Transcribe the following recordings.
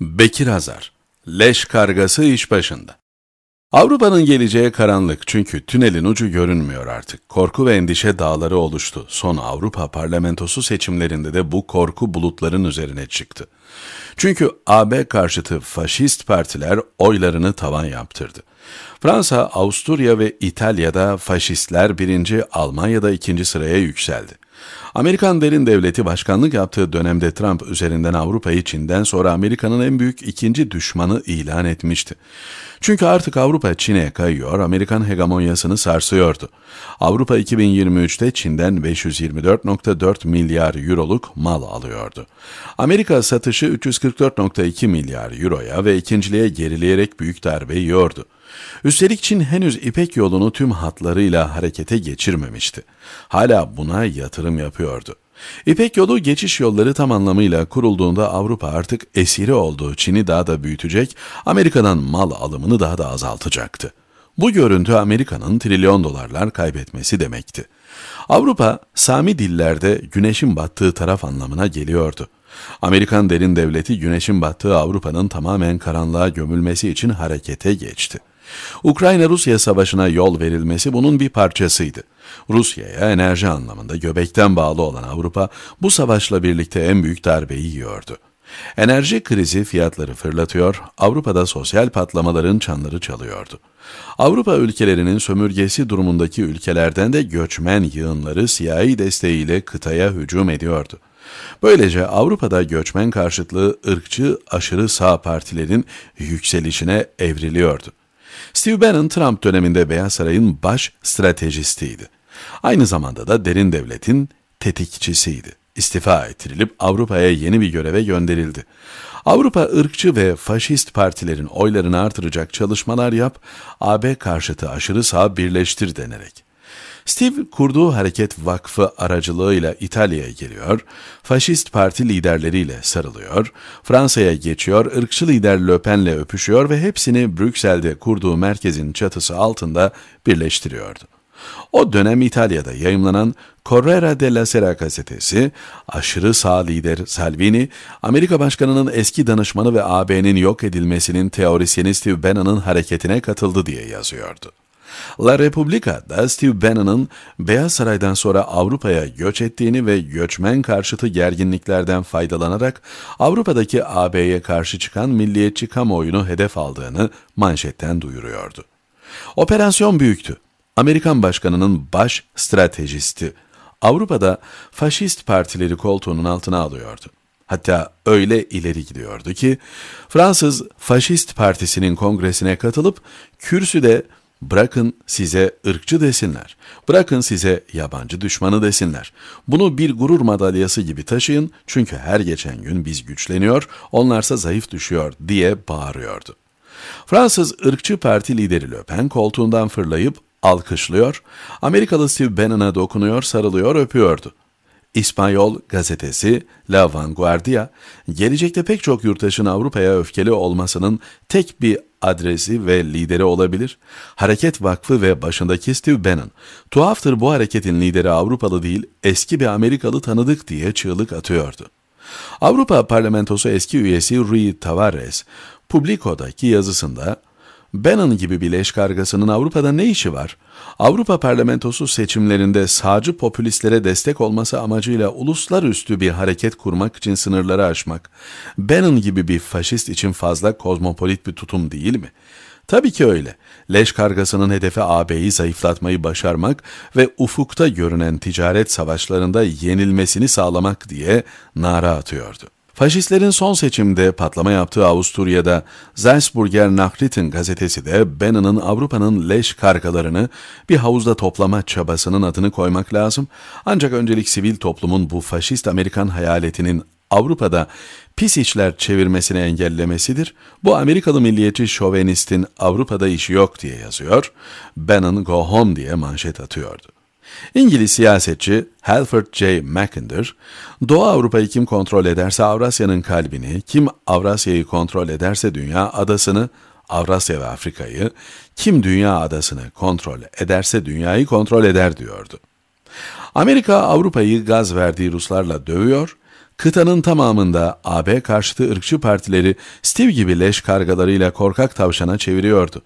Bekir Azar, leş kargası iş başında. Avrupa'nın geleceği karanlık çünkü tünelin ucu görünmüyor artık. Korku ve endişe dağları oluştu. Son Avrupa parlamentosu seçimlerinde de bu korku bulutların üzerine çıktı. Çünkü AB karşıtı faşist partiler oylarını tavan yaptırdı. Fransa, Avusturya ve İtalya'da faşistler birinci, Almanya'da ikinci sıraya yükseldi. Amerikan derin devleti başkanlık yaptığı dönemde Trump üzerinden Avrupa'yı Çin'den sonra Amerika'nın en büyük ikinci düşmanı ilan etmişti. Çünkü artık Avrupa Çin'e kayıyor, Amerikan hegemonyasını sarsıyordu. Avrupa 2023'te Çin'den 524.4 milyar euroluk mal alıyordu. Amerika satışı 344.2 milyar euroya ve ikinciliğe gerileyerek büyük darbe yiyordu. Üstelik Çin henüz İpek yolunu tüm hatlarıyla harekete geçirmemişti. Hala buna yatırım yapıyordu. İpek yolu geçiş yolları tam anlamıyla kurulduğunda Avrupa artık esiri olduğu Çin'i daha da büyütecek, Amerika'dan mal alımını daha da azaltacaktı. Bu görüntü Amerika'nın trilyon dolarlar kaybetmesi demekti. Avrupa, Sami dillerde güneşin battığı taraf anlamına geliyordu. Amerikan derin devleti güneşin battığı Avrupa'nın tamamen karanlığa gömülmesi için harekete geçti. Ukrayna-Rusya savaşına yol verilmesi bunun bir parçasıydı. Rusya'ya enerji anlamında göbekten bağlı olan Avrupa bu savaşla birlikte en büyük darbeyi yiyordu. Enerji krizi fiyatları fırlatıyor, Avrupa'da sosyal patlamaların çanları çalıyordu. Avrupa ülkelerinin sömürgesi durumundaki ülkelerden de göçmen yığınları siyahi desteğiyle kıtaya hücum ediyordu. Böylece Avrupa'da göçmen karşıtlığı ırkçı aşırı sağ partilerin yükselişine evriliyordu. Steve Bannon, Trump döneminde Beyaz Saray'ın baş stratejistiydi. Aynı zamanda da derin devletin tetikçisiydi. İstifa ettirilip Avrupa'ya yeni bir göreve gönderildi. Avrupa ırkçı ve faşist partilerin oylarını artıracak çalışmalar yap, AB karşıtı aşırı sağ birleştir denerek. Steve kurduğu hareket vakfı aracılığıyla İtalya'ya geliyor, faşist parti liderleriyle sarılıyor, Fransa'ya geçiyor, ırkçı lider Le Pen'le öpüşüyor ve hepsini Brüksel'de kurduğu merkezin çatısı altında birleştiriyordu. O dönem İtalya'da yayımlanan Correra della Sera gazetesi, aşırı sağ lider Salvini, Amerika Başkanı'nın eski danışmanı ve AB'nin yok edilmesinin teorisyeni Steve Bannon'ın hareketine katıldı diye yazıyordu. La Republica'da Steve Bannon'ın Beyaz Saray'dan sonra Avrupa'ya göç ettiğini ve göçmen karşıtı gerginliklerden faydalanarak Avrupa'daki AB'ye karşı çıkan milliyetçi kamuoyunu hedef aldığını manşetten duyuruyordu. Operasyon büyüktü. Amerikan başkanının baş stratejisti Avrupa'da faşist partileri koltuğunun altına alıyordu. Hatta öyle ileri gidiyordu ki Fransız Faşist Partisi'nin kongresine katılıp kürsüde Bırakın size ırkçı desinler. Bırakın size yabancı düşmanı desinler. Bunu bir gurur madalyası gibi taşıyın çünkü her geçen gün biz güçleniyor, onlarsa zayıf düşüyor diye bağırıyordu. Fransız ırkçı parti lideri Le Pen koltuğundan fırlayıp alkışlıyor, Amerikalı Steve Bannon'a dokunuyor, sarılıyor, öpüyordu. İspanyol gazetesi La Vanguardia, gelecekte pek çok yurttaşın Avrupa'ya öfkeli olmasının tek bir adresi ve lideri olabilir. Hareket Vakfı ve başındaki Steve Bannon, tuhaftır bu hareketin lideri Avrupalı değil, eski bir Amerikalı tanıdık diye çığlık atıyordu. Avrupa Parlamentosu eski üyesi Rui Tavares, Publico'daki yazısında Bannon gibi bir leş kargasının Avrupa'da ne işi var? Avrupa parlamentosu seçimlerinde sağcı popülistlere destek olması amacıyla uluslararası bir hareket kurmak için sınırları aşmak, Bannon gibi bir faşist için fazla kozmopolit bir tutum değil mi? Tabii ki öyle. Leş kargasının hedefi AB'yi zayıflatmayı başarmak ve ufukta görünen ticaret savaşlarında yenilmesini sağlamak diye nara atıyordu. Faşistlerin son seçimde patlama yaptığı Avusturya'da Salzburger Nachrichten gazetesi de Bannon'ın Avrupa'nın leş karkalarını bir havuzda toplama çabasının adını koymak lazım. Ancak öncelik sivil toplumun bu faşist Amerikan hayaletinin Avrupa'da pis işler çevirmesini engellemesidir. Bu Amerikalı milliyetçi şovenistin Avrupa'da işi yok diye yazıyor. Bannon go home diye manşet atıyordu. İngiliz siyasetçi Halford J. Mackinder, Doğu Avrupa'yı kim kontrol ederse Avrasya'nın kalbini, kim Avrasya'yı kontrol ederse dünya adasını, Avrasya ve Afrika'yı, kim dünya adasını kontrol ederse dünyayı kontrol eder diyordu. Amerika Avrupa'yı gaz verdiği Ruslarla dövüyor, kıtanın tamamında AB karşıtı ırkçı partileri Steve gibi leş kargalarıyla korkak tavşana çeviriyordu.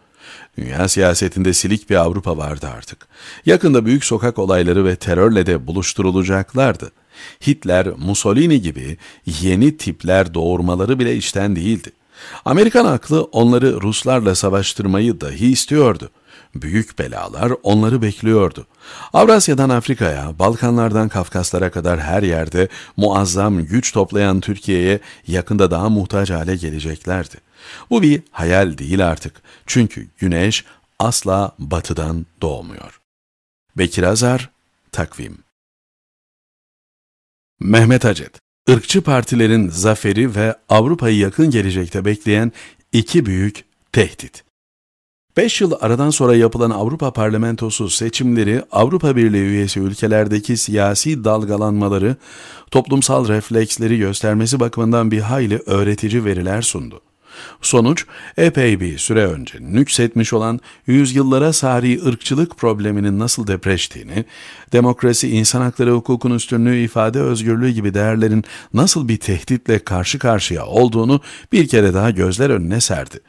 Dünya siyasetinde silik bir Avrupa vardı artık. Yakında büyük sokak olayları ve terörle de buluşturulacaklardı. Hitler, Mussolini gibi yeni tipler doğurmaları bile içten değildi. Amerikan aklı onları Ruslarla savaştırmayı dahi istiyordu. Büyük belalar onları bekliyordu. Avrasya'dan Afrika'ya, Balkanlardan Kafkaslara kadar her yerde muazzam güç toplayan Türkiye'ye yakında daha muhtaç hale geleceklerdi. Bu bir hayal değil artık. Çünkü güneş asla batıdan doğmuyor. Bekir Azar, Takvim Mehmet Acet, ırkçı partilerin zaferi ve Avrupa'yı yakın gelecekte bekleyen iki büyük tehdit. 5 yıl aradan sonra yapılan Avrupa Parlamentosu seçimleri, Avrupa Birliği üyesi ülkelerdeki siyasi dalgalanmaları, toplumsal refleksleri göstermesi bakımından bir hayli öğretici veriler sundu. Sonuç, epey bir süre önce nüksetmiş olan yüzyıllara sari ırkçılık probleminin nasıl depreştiğini, demokrasi, insan hakları, hukukun üstünlüğü, ifade özgürlüğü gibi değerlerin nasıl bir tehditle karşı karşıya olduğunu bir kere daha gözler önüne serdi.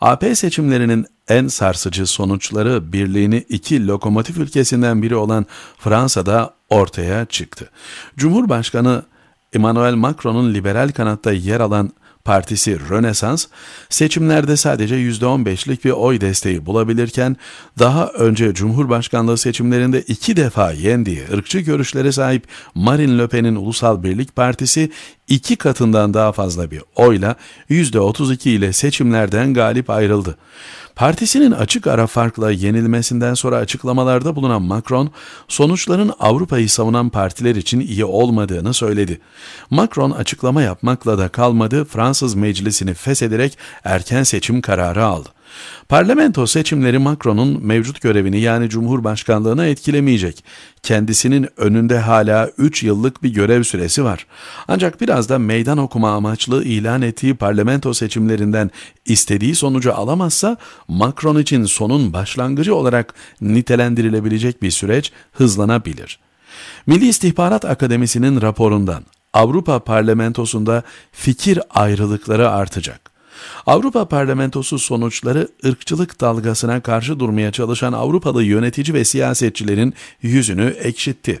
AP seçimlerinin en sarsıcı sonuçları birliğini iki lokomotif ülkesinden biri olan Fransa'da ortaya çıktı. Cumhurbaşkanı Emmanuel Macron'un liberal kanatta yer alan Partisi Rönesans seçimlerde sadece %15'lik bir oy desteği bulabilirken daha önce Cumhurbaşkanlığı seçimlerinde iki defa yendiği ırkçı görüşlere sahip Marine Le Pen'in Ulusal Birlik Partisi iki katından daha fazla bir oyla %32 ile seçimlerden galip ayrıldı. Partisinin açık ara farkla yenilmesinden sonra açıklamalarda bulunan Macron, sonuçların Avrupa'yı savunan partiler için iyi olmadığını söyledi. Macron açıklama yapmakla da kalmadı, Fransa Fransız meclisini feshederek erken seçim kararı aldı. Parlamento seçimleri Macron'un mevcut görevini yani Cumhurbaşkanlığına etkilemeyecek. Kendisinin önünde hala 3 yıllık bir görev süresi var. Ancak biraz da meydan okuma amaçlı ilan ettiği parlamento seçimlerinden istediği sonucu alamazsa Macron için sonun başlangıcı olarak nitelendirilebilecek bir süreç hızlanabilir. Milli İstihbarat Akademisi'nin raporundan Avrupa Parlamentosu'nda fikir ayrılıkları artacak. Avrupa Parlamentosu sonuçları ırkçılık dalgasına karşı durmaya çalışan Avrupalı yönetici ve siyasetçilerin yüzünü ekşitti.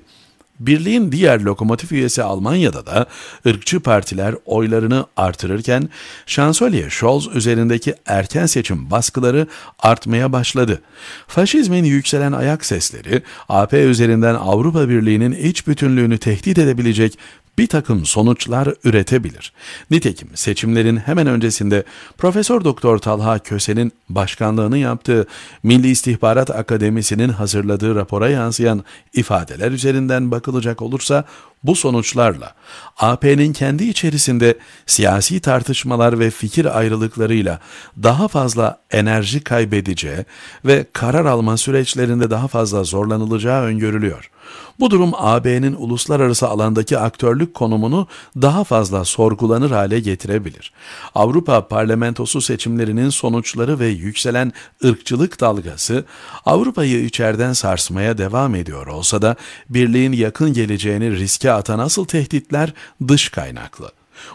Birliğin diğer lokomotif üyesi Almanya'da da ırkçı partiler oylarını artırırken Şansölye Scholz üzerindeki erken seçim baskıları artmaya başladı. Faşizmin yükselen ayak sesleri AP üzerinden Avrupa Birliği'nin iç bütünlüğünü tehdit edebilecek bir takım sonuçlar üretebilir. Nitekim seçimlerin hemen öncesinde Profesör Doktor Talha Köse'nin başkanlığını yaptığı Milli İstihbarat Akademisi'nin hazırladığı rapora yansıyan ifadeler üzerinden bakılacak olursa bu sonuçlarla AP'nin kendi içerisinde siyasi tartışmalar ve fikir ayrılıklarıyla daha fazla enerji kaybedeceği ve karar alma süreçlerinde daha fazla zorlanılacağı öngörülüyor. Bu durum AB'nin uluslararası alandaki aktörlük konumunu daha fazla sorgulanır hale getirebilir. Avrupa parlamentosu seçimlerinin sonuçları ve yükselen ırkçılık dalgası Avrupa'yı içeriden sarsmaya devam ediyor olsa da birliğin yakın geleceğini riske atan asıl tehditler dış kaynaklı.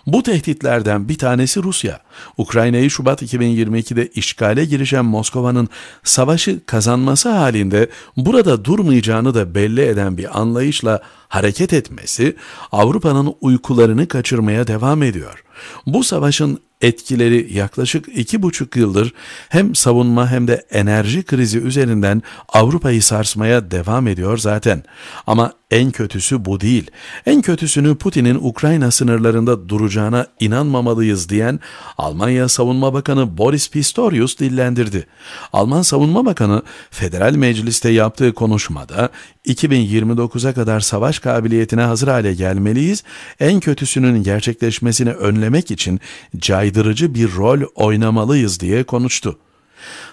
Bu tehditlerden bir tanesi Rusya. Ukrayna'yı Şubat 2022'de işgale girişen Moskova'nın savaşı kazanması halinde burada durmayacağını da belli eden bir anlayışla hareket etmesi Avrupa'nın uykularını kaçırmaya devam ediyor. Bu savaşın etkileri yaklaşık iki buçuk yıldır hem savunma hem de enerji krizi üzerinden Avrupa'yı sarsmaya devam ediyor zaten. Ama en kötüsü bu değil. En kötüsünü Putin'in Ukrayna sınırlarında duracağına inanmamalıyız diyen Almanya Savunma Bakanı Boris Pistorius dillendirdi. Alman Savunma Bakanı Federal Meclis'te yaptığı konuşmada 2029'a kadar savaş kabiliyetine hazır hale gelmeliyiz. En kötüsünün gerçekleşmesini önlemek için caydırıcı bir rol oynamalıyız diye konuştu.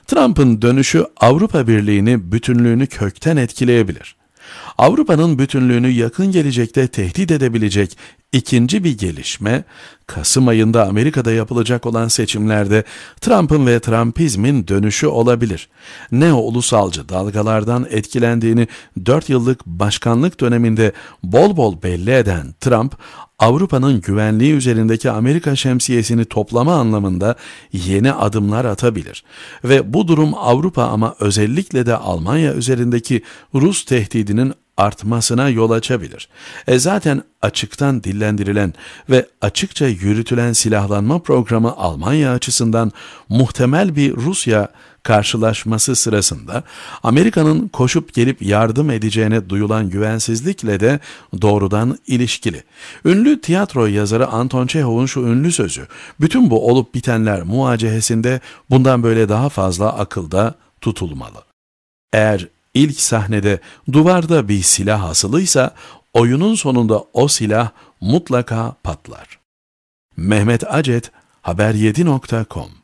Trump'ın dönüşü Avrupa Birliği'ni bütünlüğünü kökten etkileyebilir. Avrupa'nın bütünlüğünü yakın gelecekte tehdit edebilecek İkinci bir gelişme, Kasım ayında Amerika'da yapılacak olan seçimlerde Trump'ın ve Trumpizmin dönüşü olabilir. Neo-ulusalcı dalgalardan etkilendiğini 4 yıllık başkanlık döneminde bol bol belli eden Trump, Avrupa'nın güvenliği üzerindeki Amerika şemsiyesini toplama anlamında yeni adımlar atabilir. Ve bu durum Avrupa ama özellikle de Almanya üzerindeki Rus tehdidinin artmasına yol açabilir. E zaten açıktan dillendirilen ve açıkça yürütülen silahlanma programı Almanya açısından muhtemel bir Rusya karşılaşması sırasında Amerika'nın koşup gelip yardım edeceğine duyulan güvensizlikle de doğrudan ilişkili. Ünlü tiyatro yazarı Anton Çehov'un şu ünlü sözü, bütün bu olup bitenler muacehesinde bundan böyle daha fazla akılda tutulmalı. Eğer İlk sahnede duvarda bir silah asılıysa oyunun sonunda o silah mutlaka patlar. Mehmet Acet, haber7.com